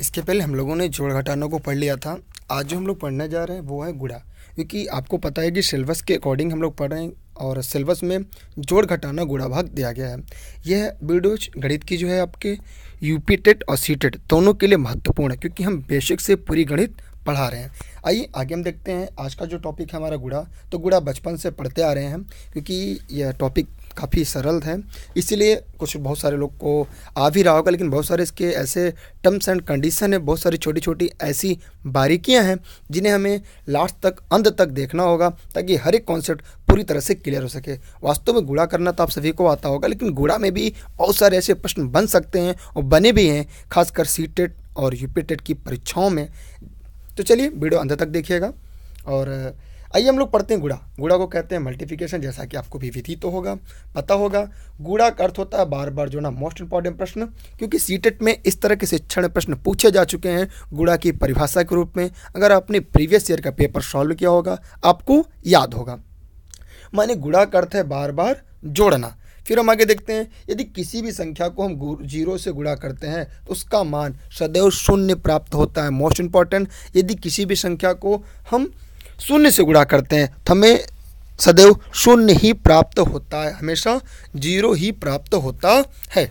इसके पहले हम लोगों ने जोड़ घटानों को पढ़ लिया था आज जो हम लोग पढ़ने जा रहे हैं वो है गुड़ा क्योंकि आपको पता है कि सिलेबस के अकॉर्डिंग हम लोग पढ़ रहे हैं और सिलेबस में जोड़ घटाना गुड़ा भाग दिया गया है यह वीडियो गणित की जो है आपके यूपी टेट और सी टेट दोनों के लिए महत्वपूर्ण है क्योंकि हम बेसिक से पूरी गणित पढ़ा रहे हैं आइए आगे हम देखते हैं आज का जो टॉपिक है हमारा गुड़ा तो गुड़ा बचपन से पढ़ते आ रहे हैं क्योंकि यह टॉपिक काफ़ी सरल है इसीलिए कुछ बहुत सारे लोग को आ भी रहा होगा लेकिन बहुत सारे इसके ऐसे टर्म्स एंड कंडीशन है बहुत सारी छोटी छोटी ऐसी बारीकियां हैं जिन्हें हमें लास्ट तक अंत तक देखना होगा ताकि हर एक कॉन्सेप्ट पूरी तरह से क्लियर हो सके वास्तव में गुड़ा करना तो आप सभी को आता होगा लेकिन गुड़ा में भी बहुत सारे ऐसे प्रश्न बन सकते हैं और बने भी हैं खासकर सी e और यू e की परीक्षाओं में तो चलिए वीडियो अंत तक देखिएगा और आइए हम लोग पढ़ते हैं गुड़ा गुड़ा को कहते हैं मल्टीप्लिकेशन जैसा कि आपको भी विधि तो होगा पता होगा गुड़ा का अर्थ होता है बार बार जो ना मोस्ट इंपॉर्टेंट प्रश्न क्योंकि सीटेट e में इस तरह के शिक्षण प्रश्न पूछे जा चुके हैं गुड़ा की परिभाषा के रूप में अगर आपने प्रीवियस ईयर का पेपर सॉल्व किया होगा आपको याद होगा माने गुड़ा का अर्थ है बार बार जोड़ना फिर हम आगे देखते हैं यदि किसी भी संख्या को हम जीरो से गुणा करते हैं तो उसका मान सदैव शून्य प्राप्त होता है मोस्ट इंपॉर्टेंट यदि किसी भी संख्या को हम शून्य से गुणा करते हैं तो हमें सदैव शून्य ही प्राप्त होता है हमेशा जीरो ही प्राप्त होता है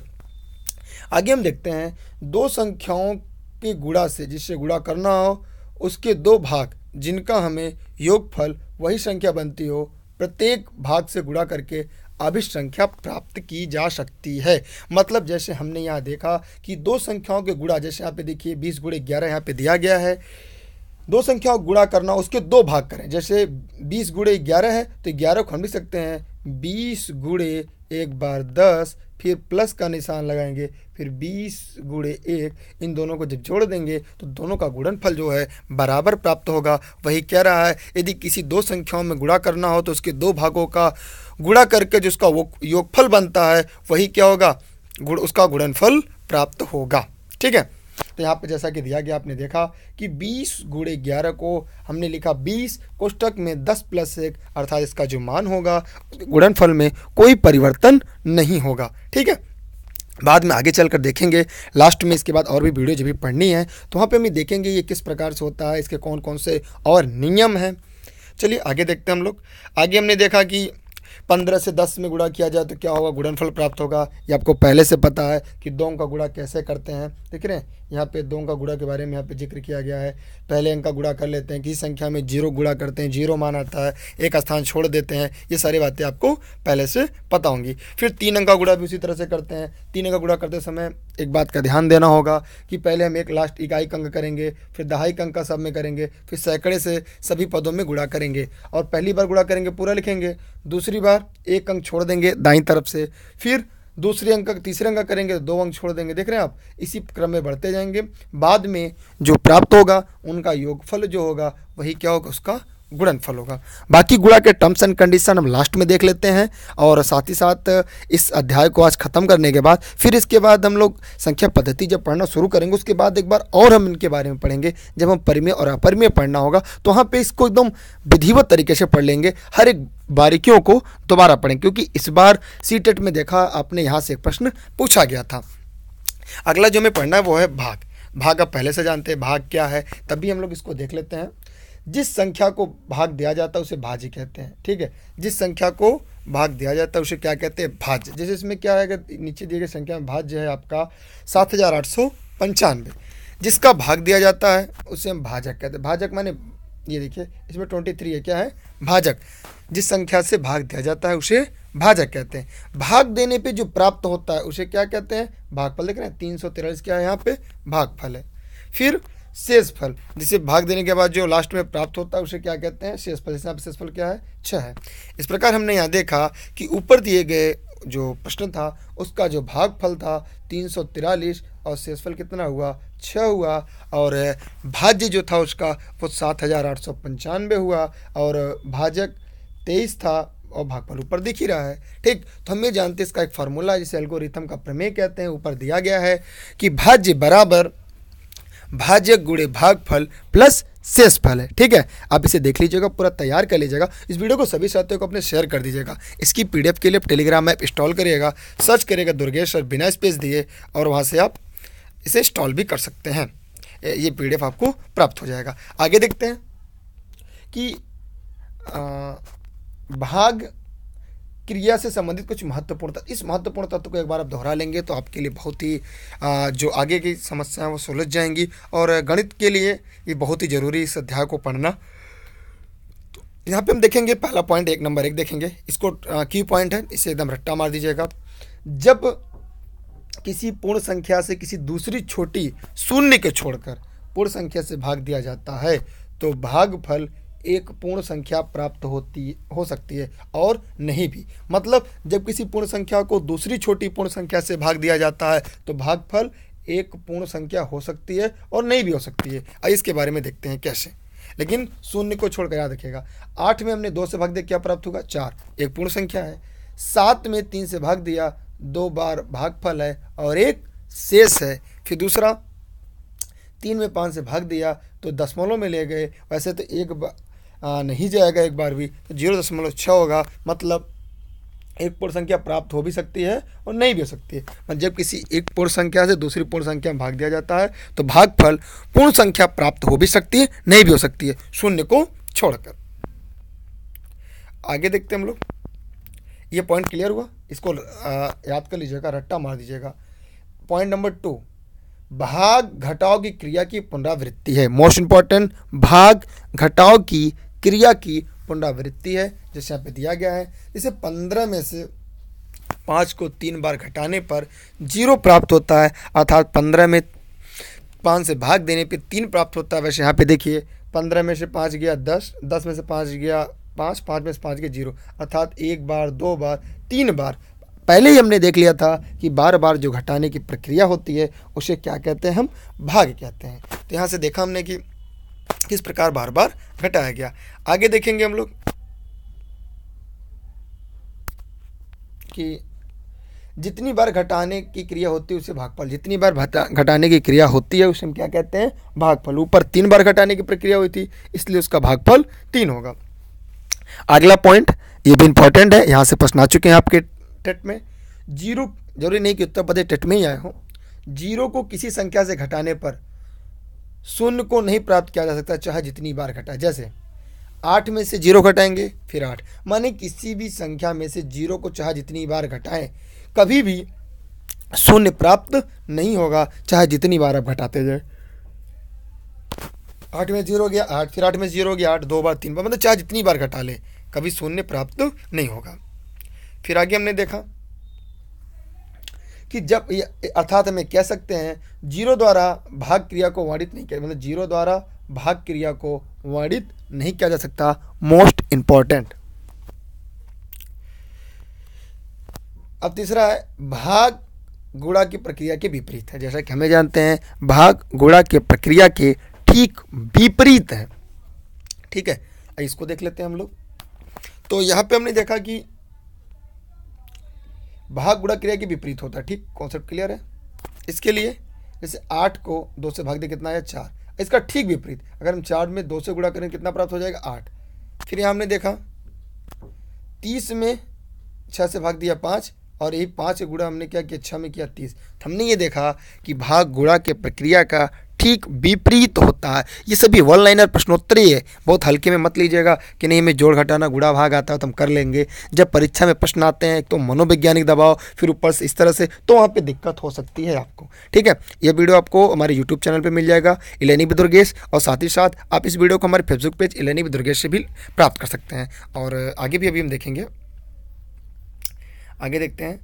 आगे हम देखते हैं दो संख्याओं के गुड़ा से जिससे गुड़ा करना हो उसके दो भाग जिनका हमें योगफल वही संख्या बनती हो प्रत्येक भाग से गुड़ा करके अभिष्ट संख्या प्राप्त की जा सकती है मतलब जैसे हमने यहाँ देखा कि दो संख्याओं के गुड़ा जैसे यहाँ पे देखिए बीस गुड़े ग्यारह यहाँ पे दिया गया है दो संख्याओं गुणा करना उसके दो भाग करें जैसे बीस गुड़े ग्यारह है तो ग्यारह को हम लिख सकते हैं बीस गुड़े एक बार दस फिर प्लस का निशान लगाएंगे फिर बीस गुड़े एक इन दोनों को जब जोड़ देंगे तो दोनों का गुणनफल जो है बराबर प्राप्त होगा वही कह रहा है यदि किसी दो संख्याओं में गुणा करना हो तो उसके दो भागों का गुणा करके जो उसका वो योगफल बनता है वही क्या होगा गुड़ उसका गुणनफल प्राप्त होगा ठीक है तो यहाँ पर जैसा कि दिया गया आपने देखा कि बीस गुड़े ग्यारह को हमने लिखा बीस कोष्टक में दस प्लस एक अर्थात इसका जो मान होगा गुणनफल में कोई परिवर्तन नहीं होगा ठीक है बाद में आगे चलकर देखेंगे लास्ट में इसके बाद और भी वीडियो जब भी पढ़नी है तो वहाँ पे हम देखेंगे ये किस प्रकार से होता है इसके कौन कौन से और नियम हैं चलिए आगे देखते हैं हम लोग आगे हमने देखा कि पंद्रह से दस में गुणा किया जाए तो क्या होगा गुणनफल प्राप्त होगा ये आपको पहले से पता है कि दो का गुणा कैसे करते हैं देख रहे हैं यहाँ पे दो का गुणा के बारे में यहाँ पे जिक्र किया गया है पहले अंक का गुणा कर लेते हैं किसी संख्या में जीरो गुणा करते हैं जीरो मान आता है एक स्थान छोड़ देते हैं ये सारी बातें आपको पहले से पता होंगी फिर तीन अंक का गुणा भी उसी तरह से करते हैं तीन अंक का गुणा करते समय एक बात का ध्यान देना होगा कि पहले हम एक लास्ट इकाई अंक करेंगे फिर दहाई अंक का सब में करेंगे फिर सैकड़े से सभी पदों में गुणा करेंगे और पहली बार गुणा करेंगे पूरा लिखेंगे दूसरी बार एक अंक छोड़ देंगे दाई तरफ से फिर दूसरे अंक का तीसरे अंक का करेंगे तो दो अंक छोड़ देंगे देख रहे हैं आप इसी क्रम में बढ़ते जाएंगे बाद में जो प्राप्त होगा उनका योगफल जो होगा वही क्या होगा उसका गुणनफल होगा बाकी गुणा के टर्म्स एंड कंडीशन हम लास्ट में देख लेते हैं और साथ ही साथ इस अध्याय को आज ख़त्म करने के बाद फिर इसके बाद हम लोग संख्या पद्धति जब पढ़ना शुरू करेंगे उसके बाद एक बार और हम इनके बारे में पढ़ेंगे जब हम परिमेय और अपरिमेय पढ़ना होगा तो वहाँ पे इसको एकदम विधिवत तरीके से पढ़ लेंगे हर एक बारीकियों को दोबारा पढ़ें क्योंकि इस बार सी टेट e में देखा आपने यहाँ से एक प्रश्न पूछा गया था अगला जो हमें पढ़ना है वो है भाग भाग आप पहले से जानते हैं भाग क्या है तभी हम लोग इसको देख लेते हैं जिस संख्या को भाग दिया जाता है उसे भाज्य कहते हैं ठीक है जिस संख्या को भाग दिया जाता है उसे क्या कहते हैं भाज्य जैसे इसमें क्या है अगर नीचे दिए गए संख्या में भाज्य है आपका सात हज़ार आठ सौ पंचानवे जिसका भाग दिया जाता है उसे हम भाजक कहते हैं भाजक माने ये देखिए इसमें ट्वेंटी थ्री है क्या है भाजक जिस संख्या से भाग दिया जाता है उसे भाजक कहते हैं भाग देने पे जो प्राप्त होता है उसे क्या कहते हैं भागफल देख रहे हैं तीन सौ तिरालीस क्या है यहाँ पे भागफल है फिर फल जिसे भाग देने के बाद जो लास्ट में प्राप्त होता है उसे क्या कहते हैं शेषफल जैसे शेष फल क्या है छः है इस प्रकार हमने यहाँ देखा कि ऊपर दिए गए जो प्रश्न था उसका जो भागफल था तीन सौ तिरालीस और शेषफल कितना हुआ छः हुआ और भाज्य जो था उसका वो सात हज़ार आठ सौ पंचानवे हुआ और भाजक तेईस था और भागफल ऊपर दिख ही रहा है ठीक तो हम ये जानते हैं इसका एक फार्मूला जिसे एल्गोरिथम का प्रमेय कहते हैं ऊपर दिया गया है कि भाज्य बराबर भाज्य गुड़े भाग फल प्लस शेष फल है ठीक है आप इसे देख लीजिएगा पूरा तैयार कर लीजिएगा इस वीडियो को सभी साथियों को अपने शेयर कर दीजिएगा इसकी पीडीएफ के लिए आप टेलीग्राम ऐप इंस्टॉल करिएगा सर्च करिएगा दुर्गेश्वर बिना स्पेस दिए और वहाँ से आप इसे इंस्टॉल भी कर सकते हैं ये पी आपको प्राप्त हो जाएगा आगे देखते हैं कि आ, भाग क्रिया से संबंधित कुछ महत्वपूर्ण तत्व इस महत्वपूर्ण तत्व को एक बार आप दोहरा लेंगे तो आपके लिए बहुत ही जो आगे की समस्याएं वो सुलझ जाएंगी और गणित के लिए ये बहुत ही जरूरी इस अध्याय को पढ़ना तो यहाँ पे हम देखेंगे पहला पॉइंट एक नंबर एक देखेंगे इसको की पॉइंट है इसे एकदम रट्टा मार दीजिएगा जब किसी पूर्ण संख्या से किसी दूसरी छोटी शून्य के छोड़कर पूर्ण संख्या से भाग दिया जाता है तो भागफल एक पूर्ण संख्या प्राप्त होती हो सकती है और नहीं भी मतलब जब किसी पूर्ण संख्या को दूसरी छोटी पूर्ण संख्या से भाग दिया जाता है तो भागफल एक पूर्ण संख्या हो सकती है और नहीं भी हो सकती है इसके बारे में देखते हैं कैसे लेकिन शून्य को छोड़कर याद रखिएगा आठ में हमने दो से भाग दिया क्या प्राप्त होगा चार एक पूर्ण संख्या है सात में तीन से भाग दिया दो बार भागफल है और एक शेष है फिर दूसरा तीन में पाँच से भाग दिया तो दसमलों में ले गए वैसे तो एक नहीं जाएगा एक बार भी तो जीरो दशमलव छः होगा मतलब एक पूर्ण संख्या प्राप्त हो भी सकती है और नहीं भी हो सकती है मतलब जब किसी एक पूर्ण संख्या से दूसरी पूर्ण संख्या में भाग दिया जाता है तो भागफल पूर्ण संख्या प्राप्त हो भी सकती है नहीं भी हो सकती है शून्य को छोड़कर आगे देखते हैं हम लोग ये पॉइंट क्लियर हुआ इसको याद कर लीजिएगा रट्टा मार दीजिएगा पॉइंट नंबर टू भाग घटाओ की क्रिया की पुनरावृत्ति है मोस्ट इंपॉर्टेंट भाग घटाओ की क्रिया की पुनरावृत्ति है जैसे यहाँ पे दिया गया है इसे पंद्रह में से पाँच को तीन बार घटाने पर जीरो प्राप्त होता है अर्थात पंद्रह में पाँच से भाग देने पर तीन प्राप्त होता है वैसे यहाँ पे देखिए पंद्रह में से पाँच गया दस दस में से पाँच गया पाँच पाँच में से पाँच गया जीरो अर्थात एक बार दो बार तीन बार पहले ही हमने देख लिया था कि बार बार जो घटाने की प्रक्रिया होती है उसे क्या कहते हैं हम भाग कहते हैं तो यहाँ से देखा हमने कि किस प्रकार बार बार घटाया गया आगे देखेंगे हम लोग कि जितनी बार घटाने की क्रिया होती है उसे भागफल जितनी बार घटाने की क्रिया होती है उसे हम क्या कहते हैं भागफल ऊपर तीन बार घटाने की प्रक्रिया हुई थी इसलिए उसका भागफल तीन होगा अगला पॉइंट ये भी इंपॉर्टेंट है यहाँ से प्रश्न आ चुके हैं आपके टेट में जीरो जरूरी नहीं कि उत्तर प्रदेश टेट में ही आए हों जीरो को किसी संख्या से घटाने पर शून्य को नहीं प्राप्त किया जा सकता चाहे जितनी बार घटाए जैसे आठ में से जीरो घटाएंगे फिर आठ माने किसी भी संख्या में से जीरो को चाहे जितनी बार घटाएं कभी भी शून्य प्राप्त नहीं होगा चाहे जितनी बार आप घटाते जाए आठ में जीरो गया आठ फिर आठ में जीरो गया आठ दो बार तीन बार मतलब चाहे जितनी बार घटा ले कभी शून्य प्राप्त नहीं होगा फिर आगे हमने देखा कि जब अर्थात हमें कह सकते हैं जीरो द्वारा भाग क्रिया को वर्णित नहीं किया मतलब जीरो द्वारा भाग क्रिया को वर्णित नहीं किया जा सकता मोस्ट इंपॉर्टेंट अब तीसरा है भाग गुड़ा की प्रक्रिया के विपरीत है जैसा कि हमें जानते हैं भाग गुड़ा की प्रक्रिया के ठीक विपरीत है ठीक है इसको देख लेते हैं हम लोग तो यहाँ पे हमने देखा कि भाग गुड़ा क्रिया के विपरीत होता है ठीक कॉन्सेप्ट क्लियर है इसके लिए जैसे आठ को दो से भाग दे कितना आया चार इसका ठीक विपरीत अगर हम चार में दो से गुड़ा करें कितना प्राप्त हो जाएगा आठ फिर यहाँ हमने देखा तीस में छः से भाग दिया पाँच और यही पाँच गुड़ा हमने क्या किया छः में किया तीस तो हमने ये देखा कि भाग गुड़ा के प्रक्रिया का ठीक विपरीत होता है ये सभी वन लाइनर प्रश्नोत्तरी है बहुत हल्के में मत लीजिएगा कि नहीं हमें जोड़ घटाना गुड़ा भाग आता है तो हम कर लेंगे जब परीक्षा में प्रश्न आते हैं एक तो मनोवैज्ञानिक दबाव फिर ऊपर से इस तरह से तो वहाँ पर दिक्कत हो सकती है आपको ठीक है यह वीडियो आपको हमारे यूट्यूब चैनल पर मिल जाएगा इलेनी दुर्गेश और साथ ही साथ आप इस वीडियो को हमारे फेसबुक पेज इलेनी दुर्गेश से भी प्राप्त कर सकते हैं और आगे भी अभी हम देखेंगे आगे देखते हैं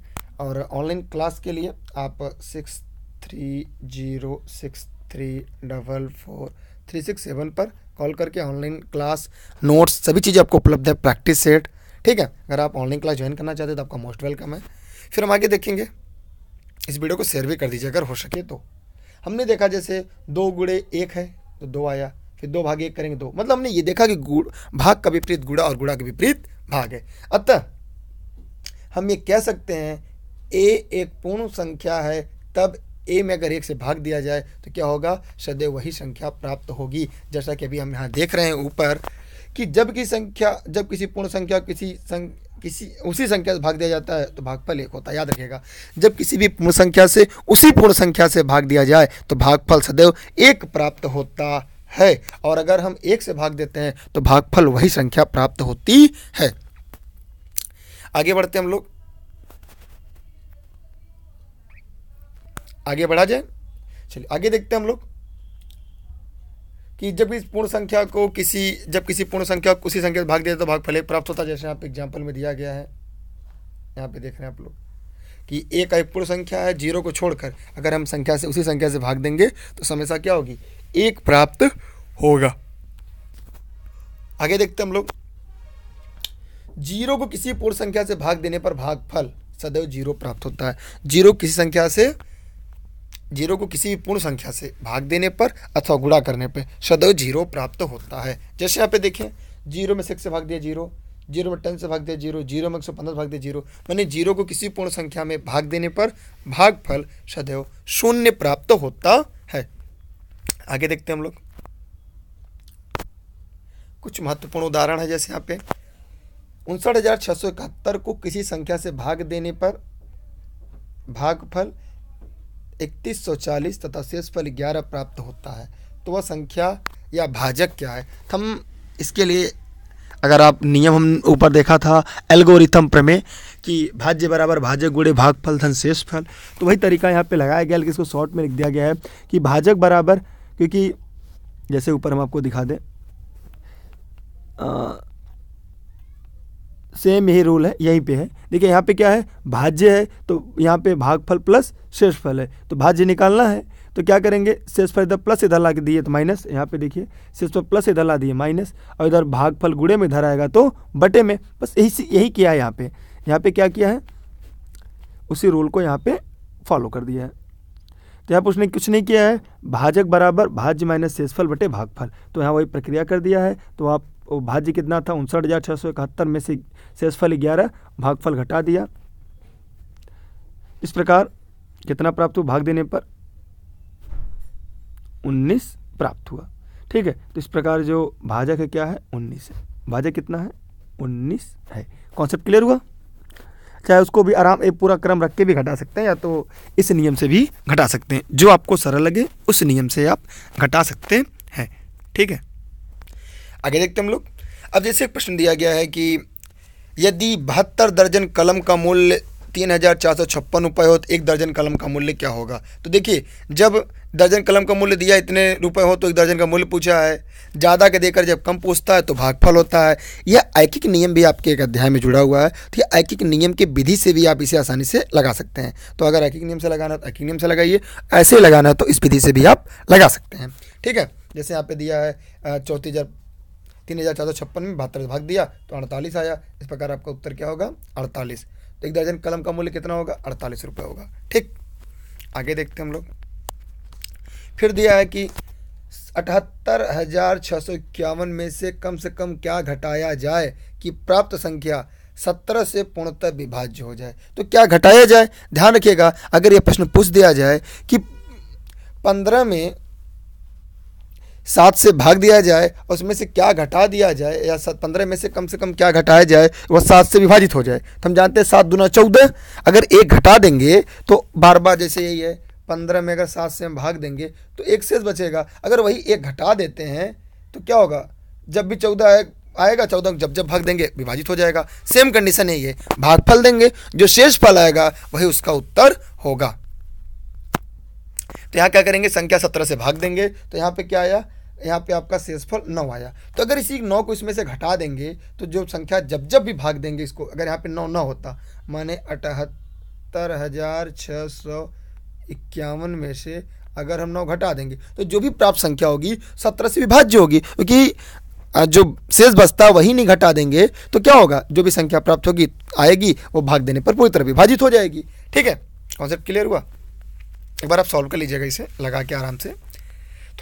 और ऑनलाइन क्लास के लिए आप six three zero six three double four three six seven पर कॉल करके ऑनलाइन क्लास नोट्स सभी चीज़ें आपको उपलब्ध है प्रैक्टिस सेट ठीक है अगर आप ऑनलाइन क्लास ज्वाइन करना चाहते हैं तो आपका मोस्ट वेलकम है फिर हम आगे देखेंगे इस वीडियो को शेयर भी कर दीजिए अगर हो सके तो हमने देखा जैसे दो गुड़े एक है तो दो आया फिर दो भाग एक करेंगे दो मतलब हमने ये देखा कि गुड़ भाग का विपरीत गुड़ा और गुड़ा का विपरीत भाग है अतः हम ये कह सकते हैं ए एक पूर्ण संख्या है तब ए में अगर एक से भाग दिया जाए तो क्या होगा सदैव वही संख्या प्राप्त होगी जैसा कि अभी हम यहाँ देख रहे हैं ऊपर कि जब की संख्या जब किसी पूर्ण संख्या किसी संग, किसी उसी संख्या से भाग दिया जाता है तो भागफल एक होता है याद रखेगा जब किसी भी पूर्ण संख्या से उसी पूर्ण संख्या से भाग दिया जाए तो भागफल सदैव एक प्राप्त होता है और अगर हम एक से भाग देते हैं तो भागफल वही संख्या प्राप्त होती है आगे बढ़ते हम लोग आगे बढ़ा जाए चलिए आगे देखते हैं हम लोग कि जब इस पूर्ण संख्या को किसी जब किसी पूर्ण संख्या को उसी संख्या से भाग दिया तो भाग फले प्राप्त होता है जैसे यहाँ पे एग्जाम्पल में दिया गया है यहाँ पे देख रहे हैं आप लोग कि एक एक पूर्ण संख्या है जीरो को छोड़कर अगर हम संख्या से उसी संख्या से भाग देंगे तो समस्या क्या होगी एक प्राप्त होगा आगे देखते हैं हम लोग जीरो को किसी पूर्ण संख्या से भाग देने पर भागफल सदैव जीरो प्राप्त होता है जीरो किसी संख्या से जीरो को किसी भी पूर्ण संख्या से भाग देने पर अथवा गुड़ा करने पर सदैव जीरो प्राप्त होता है जैसे यहाँ पे देखें जीरो में सिक्स से भाग दिया जीरो जीरो में टेन से भाग दिया जीरो जीरो में एक सौ पंद्रह भाग दिया जीरो मैंने जीरो को किसी पूर्ण संख्या में भाग देने पर भागफल सदैव शून्य प्राप्त होता है आगे देखते हैं हम लोग कुछ महत्वपूर्ण उदाहरण है जैसे यहाँ पे उनसठ हजार छह सौ इकहत्तर को किसी संख्या से भाग देने पर भागफल 3140 तथा शेषफल 11 प्राप्त होता है तो वह संख्या या भाजक क्या है हम इसके लिए अगर आप नियम हम ऊपर देखा था एल्गोरिथम प्रमेय कि भाज्य बराबर भाजक गुड़े भागफल धन शेषफल तो वही तरीका यहाँ पे लगाया गया लेकिन इसको शॉर्ट में लिख दिया गया है कि भाजक बराबर क्योंकि जैसे ऊपर हम आपको दिखा दें सेम यही रूल है यहीं पे है देखिए यहाँ पे क्या है भाज्य है तो यहाँ पे भागफल प्लस शेषफल है तो भाज्य निकालना है तो क्या करेंगे शेषफल इधर प्लस इधर ला के दिए तो माइनस यहाँ पे देखिए शेषफल प्लस इधर ला दिए माइनस और इधर भागफल गुड़े में इधर आएगा तो बटे में बस यही यही किया है यहाँ पे यहाँ पे क्या किया है उसी रूल को यहाँ पे फॉलो कर दिया है तो यहाँ पर उसने कुछ नहीं किया है भाजक बराबर भाज्य माइनस शेषफल बटे भागफल तो यहाँ वही प्रक्रिया कर दिया है तो आप भाज्य कितना था उनसठ हज़ार छः सौ इकहत्तर में से शेषफल ग्यारह भागफल घटा दिया इस प्रकार कितना प्राप्त हुआ भाग देने पर उन्नीस प्राप्त हुआ ठीक है तो इस प्रकार जो भाजक है क्या है उन्नीस है भाजक कितना है उन्नीस है कॉन्सेप्ट क्लियर हुआ चाहे उसको भी आराम एक पूरा क्रम रख के भी घटा सकते हैं या तो इस नियम से भी घटा सकते हैं जो आपको सरल लगे उस नियम से आप घटा सकते हैं ठीक है आगे देखते हम लोग अब जैसे प्रश्न दिया गया है कि यदि बहत्तर दर्जन कलम का मूल्य तीन हज़ार चार सौ छप्पन रुपये हो तो एक दर्जन कलम का मूल्य क्या होगा तो देखिए जब दर्जन कलम का मूल्य दिया इतने रुपए हो तो एक दर्जन का मूल्य पूछा है ज़्यादा के देकर जब कम पूछता है तो भागफल होता है यह ऐकिक नियम भी आपके एक अध्याय में जुड़ा हुआ है तो यह ऐकिक नियम की विधि से भी आप इसे आसानी से लगा सकते हैं तो अगर ऐकिक नियम से लगाना है तो ऐकिक नियम से लगाइए ऐसे लगाना है तो इस विधि से भी आप लगा सकते हैं ठीक है जैसे यहाँ पे दिया है चौथी हज़ार तीन हज़ार चार सौ छप्पन में बहत्तर भाग दिया तो अड़तालीस आया इस प्रकार आपका उत्तर क्या होगा अड़तालीस तो एक दर्जन कलम का मूल्य कितना होगा अड़तालीस रुपये होगा ठीक आगे देखते हैं हम लोग फिर दिया है कि अठहत्तर हज़ार छः सौ इक्यावन में से कम से कम क्या घटाया जाए कि प्राप्त संख्या सत्रह से पूर्णतः विभाज्य हो जाए तो क्या घटाया जाए ध्यान रखिएगा अगर यह प्रश्न पूछ दिया जाए कि पंद्रह में सात से भाग दिया जाए और उसमें से क्या घटा दिया जाए या सात पंद्रह में से कम से कम क्या घटाया जाए वह सात से विभाजित हो जाए तो हम जानते हैं सात दुना चौदह अगर एक घटा देंगे तो बार बार जैसे यही है पंद्रह में अगर सात से हम भाग देंगे तो एक शेष बचेगा अगर वही एक घटा देते हैं तो क्या होगा जब भी चौदह आए आएगा चौदह जब जब भाग देंगे विभाजित हो जाएगा सेम कंडीशन है ये भागफल देंगे जो शेष फल आएगा वही उसका उत्तर होगा तो यहाँ क्या करेंगे संख्या सत्रह से भाग देंगे तो यहाँ पे क्या आया यहाँ पे आपका शेषफल नौ आया तो अगर इसी नौ को इसमें से घटा देंगे तो जो संख्या जब जब भी भाग देंगे इसको अगर यहाँ पे नौ न होता माने अठहत्तर हज़ार छः सौ इक्यावन में से अगर हम नौ घटा देंगे तो जो भी प्राप्त संख्या होगी सत्रह से विभाज्य होगी क्योंकि जो शेष बचता वही नहीं घटा देंगे तो क्या होगा जो भी संख्या प्राप्त होगी आएगी वो भाग देने पर पूरी तरह विभाजित हो जाएगी ठीक है कॉन्सेप्ट क्लियर हुआ एक बार आप सॉल्व कर लीजिएगा इसे लगा के आराम से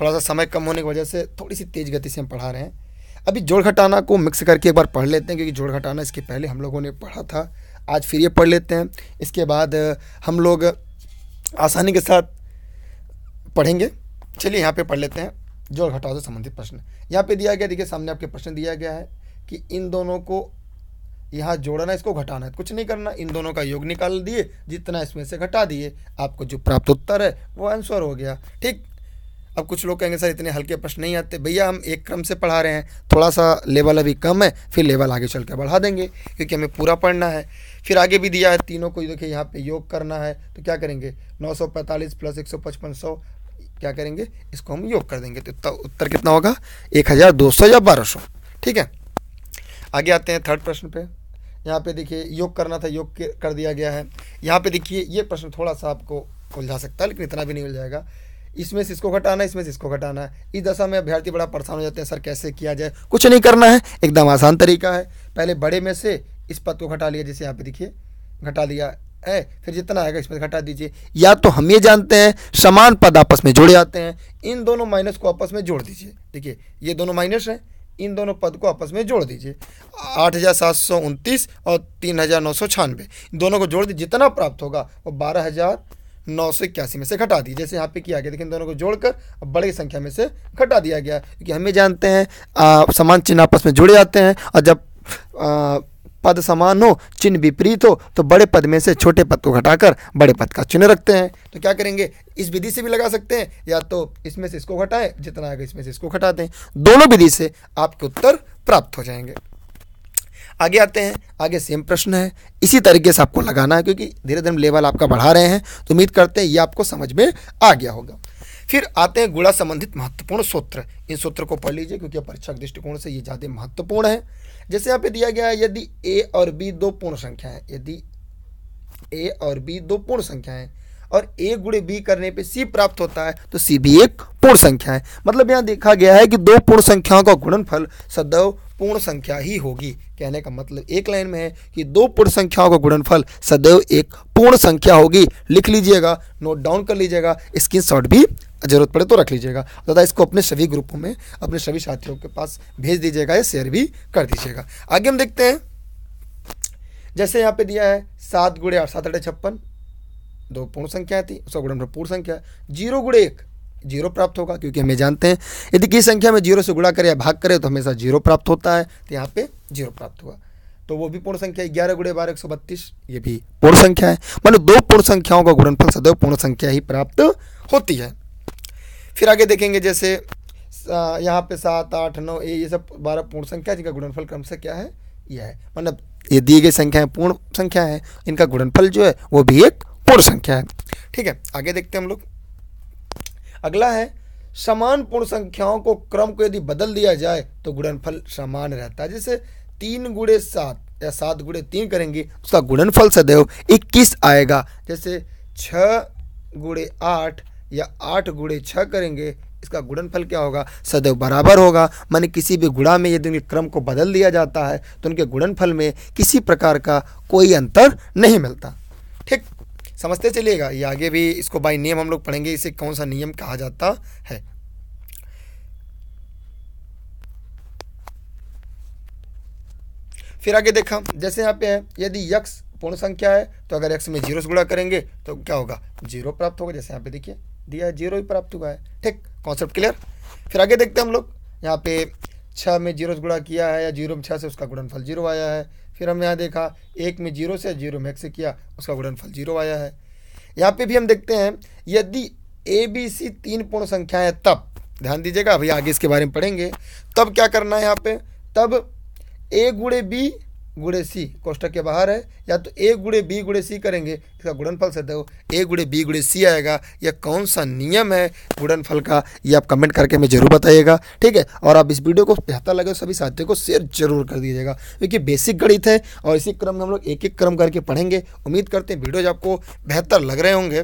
थोड़ा सा समय कम होने की वजह से थोड़ी सी तेज़ गति से हम पढ़ा रहे हैं अभी जोड़ घटाना को मिक्स करके एक बार पढ़ लेते हैं क्योंकि जोड़ घटाना इसके पहले हम लोगों ने पढ़ा था आज फिर ये पढ़ लेते हैं इसके बाद हम लोग आसानी के साथ पढ़ेंगे चलिए यहाँ पे पढ़ लेते हैं जोड़ घटाव से संबंधित प्रश्न यहाँ पे दिया गया देखिए सामने आपके प्रश्न दिया गया है कि इन दोनों को यहाँ जोड़ना इसको घटाना है कुछ नहीं करना इन दोनों का योग निकाल दिए जितना इसमें से घटा दिए आपको जो प्राप्त उत्तर है वो आंसर हो गया ठीक अब कुछ लोग कहेंगे सर इतने हल्के प्रश्न नहीं आते भैया हम एक क्रम से पढ़ा रहे हैं थोड़ा सा लेवल अभी कम है फिर लेवल आगे चल कर बढ़ा देंगे क्योंकि हमें पूरा पढ़ना है फिर आगे भी दिया है तीनों को देखिए यहाँ पे योग करना है तो क्या करेंगे पैंतालीस प्लस एक सौ क्या करेंगे इसको हम योग कर देंगे तो उत्तर कितना होगा एक या बारह ठीक है आगे आते हैं थर्ड प्रश्न पर यहाँ पे देखिए योग करना था योग कर दिया गया है यहाँ पे देखिए ये प्रश्न थोड़ा सा आपको उलझा सकता है लेकिन इतना भी नहीं उलझाएगा इसमें से इसको घटाना है इसमें से इसको घटाना है इस दशा में अभ्यर्थी बड़ा परेशान हो जाते हैं सर कैसे किया जाए कुछ नहीं करना है एकदम आसान तरीका है पहले बड़े में से इस पद को घटा लिया जैसे यहाँ पे देखिए घटा लिया है फिर जितना आएगा इसमें घटा दीजिए या तो हम ये जानते हैं समान पद आपस में जुड़े जाते हैं इन दोनों माइनस को आपस में जोड़ दीजिए देखिए ये दोनों माइनस हैं इन दोनों पद को आपस में जोड़ दीजिए आठ हज़ार सात सौ उनतीस और तीन हज़ार नौ सौ छानवे दोनों को जोड़ दीजिए जितना प्राप्त होगा वो बारह हज़ार नौ सौ इक्यासी में से घटा दी जैसे यहाँ पे किया गया लेकिन दोनों को जोड़कर बड़ी संख्या में से घटा दिया गया क्योंकि हमें जानते हैं समान चिन्ह आपस में जुड़े जाते हैं और जब पद समान हो चिन्ह विपरीत हो तो बड़े पद में से छोटे पद को घटाकर बड़े पद का चिन्ह रखते हैं तो क्या करेंगे इस विधि से भी लगा सकते हैं या तो इसमें से इसको घटाएं जितना आएगा इसमें से इसको घटा दें दोनों विधि से आपके उत्तर प्राप्त हो जाएंगे आगे आते हैं आगे सेम प्रश्न है इसी तरीके से आपको लगाना है क्योंकि धीरे धीरे लेवल आपका बढ़ा रहे हैं तो उम्मीद करते हैं ये आपको समझ में आ गया होगा फिर आते हैं गुणा संबंधित महत्वपूर्ण सूत्र इन सूत्र को पढ़ लीजिए क्योंकि परीक्षा दृष्टिकोण से ये ज़्यादा महत्वपूर्ण है जैसे यहाँ पे दिया गया है यदि ए और बी दो पूर्ण संख्या है यदि ए और बी दो पूर्ण संख्या है और ए गुड़े बी करने पे सी प्राप्त होता है तो सी भी एक पूर्ण संख्या है मतलब यहाँ देखा गया है कि दो पूर्ण संख्याओं का गुणनफल सदैव पूर्ण संख्या ही होगी कहने का मतलब एक लाइन में है कि दो पूर्ण संख्याओं का गुणनफल सदैव एक पूर्ण संख्या होगी लिख लीजिएगा नोट डाउन कर लीजिएगा स्क्रीन भी ज़रूरत पड़े तो रख लीजिएगा तथा इसको अपने सभी ग्रुपों में अपने सभी साथियों के पास भेज दीजिएगा या शेयर भी कर दीजिएगा आगे हम देखते हैं जैसे यहाँ पे दिया है सात गुड़े आठ सात अठे छप्पन दो पूर्ण संख्या थी सौ गुड़े पूर्ण संख्या जीरो गुड़े एक जीरो प्राप्त होगा क्योंकि हमें जानते हैं यदि किसी संख्या में जीरो से गुणा करें या भाग करें तो हमेशा जीरो प्राप्त होता है तो यहाँ पे जीरो प्राप्त हुआ तो वो भी पूर्ण संख्या है ग्यारह गुड़े बारह एक सौ बत्तीस ये भी पूर्ण संख्या है मतलब दो पूर्ण संख्याओं का गुणनफल सदैव पूर्ण संख्या ही प्राप्त होती है फिर आगे देखेंगे जैसे यहाँ पे सात आठ नौ ये ये सब बारह पूर्ण संख्या जिनका गुणनफल क्रम से क्या है यह है मतलब ये दिए गई संख्याएं पूर्ण संख्या है इनका गुणनफल जो है वो भी एक पूर्ण संख्या है ठीक है आगे देखते हैं हम लोग अगला है समान पूर्ण संख्याओं को क्रम को यदि बदल दिया जाए तो गुणनफल समान रहता है जैसे तीन गुड़े सात या सात गुड़े तीन करेंगे उसका गुणनफल सदैव इक्कीस आएगा जैसे छ गुड़े आठ या आठ गुड़े छः करेंगे इसका गुणनफल क्या होगा सदैव बराबर होगा माने किसी भी गुणा में यदि उनके क्रम को बदल दिया जाता है तो उनके गुणनफल में किसी प्रकार का कोई अंतर नहीं मिलता ठीक समझते चलिएगा ये आगे भी इसको बाई नियम हम लोग पढ़ेंगे इसे कौन सा नियम कहा जाता है फिर आगे देखा जैसे यहाँ पे है यदि यक्स पूर्ण संख्या है तो अगर यक्ष में जीरो से गुणा करेंगे तो क्या होगा जीरो प्राप्त होगा जैसे यहाँ पे देखिए दिया है जीरो ही प्राप्त हुआ है ठीक कॉन्सेप्ट क्लियर फिर आगे देखते हैं हम लोग यहाँ पे छः में जीरो से गुणा किया है या जीरो में छः से उसका गुणनफल जीरो आया है फिर हमने यहाँ देखा एक में जीरो से जीरो में एक से किया उसका गुणनफल जीरो आया है यहाँ पे भी हम देखते हैं यदि ए बी सी तीन पूर्ण संख्या है तब ध्यान दीजिएगा अभी आगे इसके बारे में पढ़ेंगे तब क्या करना है यहाँ पे तब ए गुड़े बी गुड़े सी कोष्टक के बाहर है या तो ए गुड़े बी गुड़े सी करेंगे इसका गुणनफल सिद्ध हो ए गुड़े बी गुड़े सी आएगा यह कौन सा नियम है गुणनफल का ये आप कमेंट करके हमें जरूर बताइएगा ठीक है और आप इस वीडियो को बेहतर लगे सभी साथियों को शेयर जरूर कर दीजिएगा क्योंकि बेसिक गणित है और इसी क्रम में हम लोग एक एक क्रम करके पढ़ेंगे उम्मीद करते हैं वीडियोज आपको बेहतर लग रहे होंगे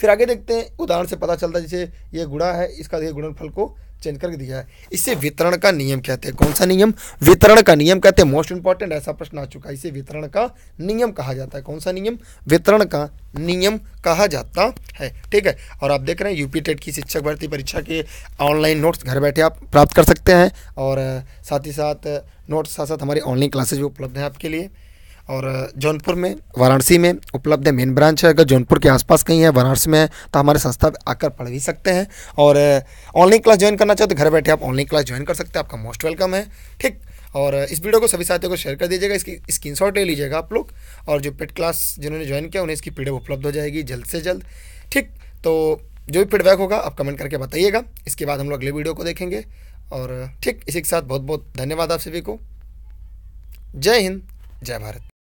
फिर आगे देखते हैं उदाहरण से पता चलता है जैसे ये गुड़ा है इसका देखिए गुणनफल को चेंज करके दिया है इसे वितरण का नियम कहते हैं कौन सा नियम वितरण का नियम कहते हैं मोस्ट इंपॉर्टेंट ऐसा प्रश्न आ चुका है इसे वितरण का नियम कहा जाता है कौन सा नियम वितरण का नियम कहा जाता है ठीक है और आप देख रहे हैं यूपी टेट की शिक्षक भर्ती परीक्षा के ऑनलाइन नोट्स घर बैठे आप प्राप्त कर सकते हैं और साथ ही साथ नोट्स साथ साथ हमारी ऑनलाइन क्लासेज भी उपलब्ध हैं आपके लिए और जौनपुर में वाराणसी में उपलब्ध है मेन ब्रांच है अगर जौनपुर के आसपास कहीं है वाराणसी में है तो हमारे संस्था आकर पढ़ भी सकते हैं और ऑनलाइन क्लास ज्वाइन करना चाहते तो घर बैठे आप ऑनलाइन क्लास ज्वाइन कर सकते हैं आपका मोस्ट वेलकम है ठीक और इस वीडियो को सभी साथियों को शेयर कर दीजिएगा इसकी स्क्रीन ले लीजिएगा आप लोग और जो पेड क्लास जिन्होंने ज्वाइन किया उन्हें इसकी पी उपलब्ध हो जाएगी जल्द से जल्द ठीक तो जो भी फीडबैक होगा आप कमेंट करके बताइएगा इसके बाद हम लोग अगले वीडियो को देखेंगे और ठीक इसी के साथ बहुत बहुत धन्यवाद आप सभी को जय हिंद जय भारत